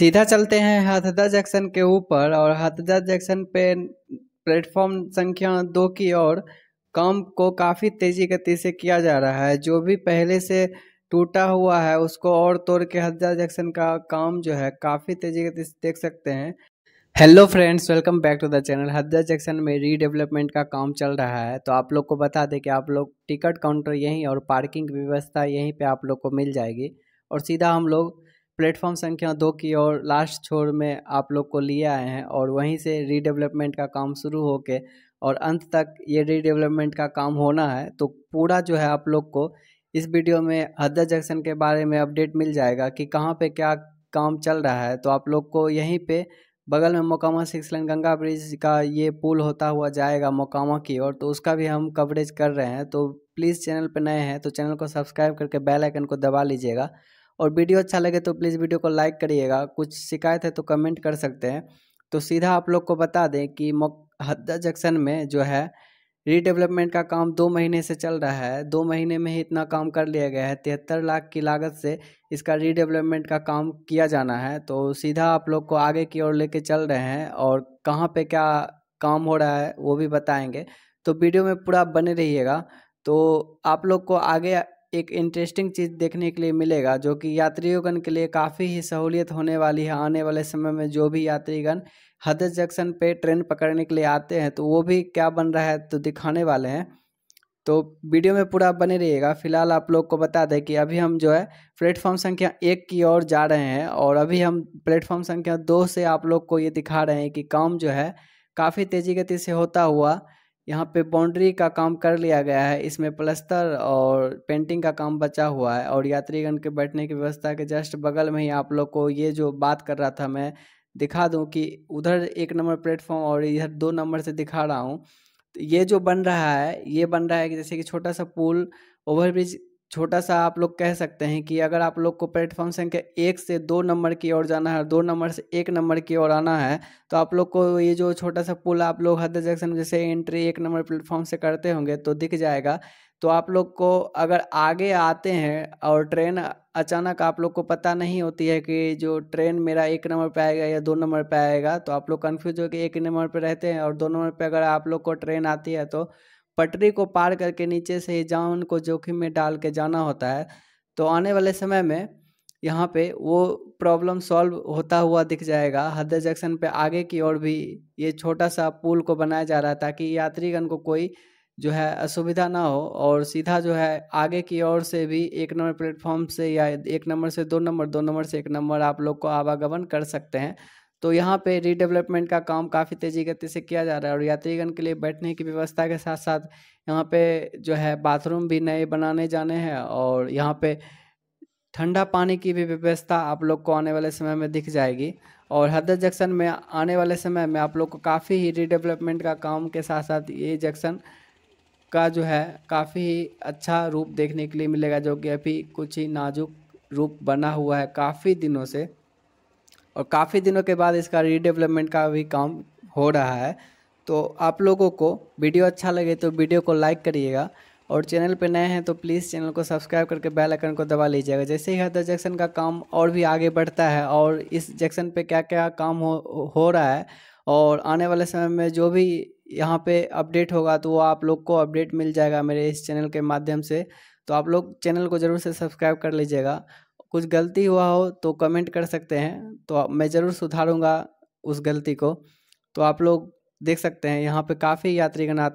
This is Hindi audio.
सीधा चलते हैं हथदा जंक्शन के ऊपर और हथदा जंक्शन पे प्लेटफॉर्म संख्या दो की ओर काम को काफ़ी तेज़ी गति से किया जा रहा है जो भी पहले से टूटा हुआ है उसको और तोड़ के हथदा जंक्शन का काम जो है काफ़ी तेज़ी गति से देख सकते हैं hello friends welcome back to the channel हजा जंक्शन में रीडेवलपमेंट का काम चल रहा है तो आप लोग को बता दें कि आप लोग टिकट काउंटर यहीं और पार्किंग व्यवस्था यहीं पे आप लोग को मिल जाएगी और सीधा हम लोग प्लेटफॉर्म संख्या दो की और लास्ट छोर में आप लोग को लिए आए हैं और वहीं से रीडेवलपमेंट का काम शुरू हो के और अंत तक ये रीडेवलपमेंट का काम होना है तो पूरा जो है आप लोग को इस वीडियो में हद्दा जंक्शन के बारे में अपडेट मिल जाएगा कि कहाँ पे क्या काम चल रहा है तो आप लोग को यहीं पे बगल में Mokama six lane Ganga bridge का ये पुल होता हुआ जाएगा मोकामा की ओर तो उसका भी हम कवरेज कर रहे हैं तो प्लीज़ चैनल पर नए हैं तो चैनल को सब्सक्राइब करके बेल आइकन को दबा लीजिएगा और वीडियो अच्छा लगे तो प्लीज़ वीडियो को लाइक करिएगा कुछ शिकायत है तो कमेंट कर सकते हैं तो सीधा आप लोग को बता दें कि हद्दा जंक्शन में जो है रीडेवलपमेंट का काम दो महीने से चल रहा है दो महीने में ही इतना काम कर लिया गया है तिहत्तर लाख की लागत से इसका रीडेवलपमेंट का काम किया जाना है तो सीधा आप लोग को आगे की ओर लेके चल रहे हैं और कहाँ पे क्या काम हो रहा है वो भी बताएंगे तो वीडियो में पूरा बने रहिएगा तो आप लोग को आगे एक इंटरेस्टिंग चीज़ देखने के लिए मिलेगा जो कि यात्रियोंगन के लिए काफ़ी ही सहूलियत होने वाली है आने वाले समय में जो भी यात्रीगण हदस जंक्शन पे ट्रेन पकड़ने के लिए आते हैं तो वो भी क्या बन रहा है तो दिखाने वाले हैं तो वीडियो में पूरा बने रहिएगा फिलहाल आप लोग को बता दें कि अभी हम जो है प्लेटफॉर्म संख्या एक की ओर जा रहे हैं और अभी हम प्लेटफॉर्म संख्या दो से आप लोग को ये दिखा रहे हैं कि काम जो है काफ़ी तेज़ी गति से होता हुआ यहाँ पे बाउंड्री का काम कर लिया गया है इसमें प्लस्तर और पेंटिंग का काम बचा हुआ है और यात्रीगण के बैठने की व्यवस्था के जस्ट बगल में ही आप लोग को ये जो बात कर रहा था मैं दिखा दूँ कि उधर एक नंबर प्लेटफॉर्म और इधर दो नंबर से दिखा रहा हूँ तो ये जो बन रहा है ये बन रहा है कि जैसे कि छोटा सा पुल ओवरब्रिज छोटा सा आप लोग कह सकते हैं कि अगर आप लोग को प्लेटफॉर्म संख्या एक से दो नंबर की ओर जाना है दो नंबर से एक नंबर की ओर आना है तो आप लोग को ये जो छोटा सा पुल आप लोग हद जंक्शन जैसे एंट्री एक नंबर प्लेटफॉर्म से करते होंगे तो दिख जाएगा तो आप लोग को अगर आगे आते हैं और ट्रेन अचानक आप लोग को पता नहीं होती है कि जो ट्रेन मेरा एक नंबर पे आएगा या दो नंबर पे आएगा तो आप लोग कन्फ्यूज हो कि एक नंबर पे रहते हैं और दो नंबर पे अगर आप लोग को ट्रेन आती है तो पटरी को पार करके नीचे से ही जान को जोखिम में डाल के जाना होता है तो आने वाले समय में यहाँ पे वो प्रॉब्लम सॉल्व होता हुआ दिख जाएगा हद जंक्शन पे आगे की ओर भी ये छोटा सा पुल को बनाया जा रहा है ताकि यात्रीगण को कोई जो है असुविधा ना हो और सीधा जो है आगे की ओर से भी एक नंबर प्लेटफॉर्म से या एक नंबर से दो नंबर दो नंबर से एक नंबर आप लोग को आवागमन कर सकते हैं तो यहाँ पे रीडेवलपमेंट का काम काफ़ी तेज़ी गति से किया जा रहा है और यात्रीगण के लिए बैठने की व्यवस्था के साथ साथ यहाँ पे जो है बाथरूम भी नए बनाने जाने हैं और यहाँ पे ठंडा पानी की भी व्यवस्था आप लोग को आने वाले समय में दिख जाएगी और हदर जंक्शन में आने वाले समय में आप लोग को काफ़ी ही रीडेवलपमेंट का काम के साथ साथ ये जंक्शन का जो है काफ़ी ही अच्छा रूप देखने के लिए मिलेगा जो कि अभी कुछ ही नाजुक रूप बना हुआ है काफ़ी दिनों से और काफ़ी दिनों के बाद इसका रीडेवलपमेंट का भी काम हो रहा है तो आप लोगों को वीडियो अच्छा लगे तो वीडियो को लाइक करिएगा और चैनल पर नए हैं तो प्लीज़ चैनल को सब्सक्राइब करके बेल आइकन को दबा लीजिएगा जैसे ही हरदर जैक्सन का काम और भी आगे बढ़ता है और इस जैक्सन पे क्या क्या काम हो हो रहा है और आने वाले समय में जो भी यहाँ पे अपडेट होगा तो वो आप लोग को अपडेट मिल जाएगा मेरे इस चैनल के माध्यम से तो आप लोग चैनल को ज़रूर से सब्सक्राइब कर लीजिएगा कुछ गलती हुआ हो तो कमेंट कर सकते हैं तो मैं ज़रूर सुधारूँगा उस गलती को तो आप लोग देख सकते हैं यहाँ पे काफ़ी यात्रीगण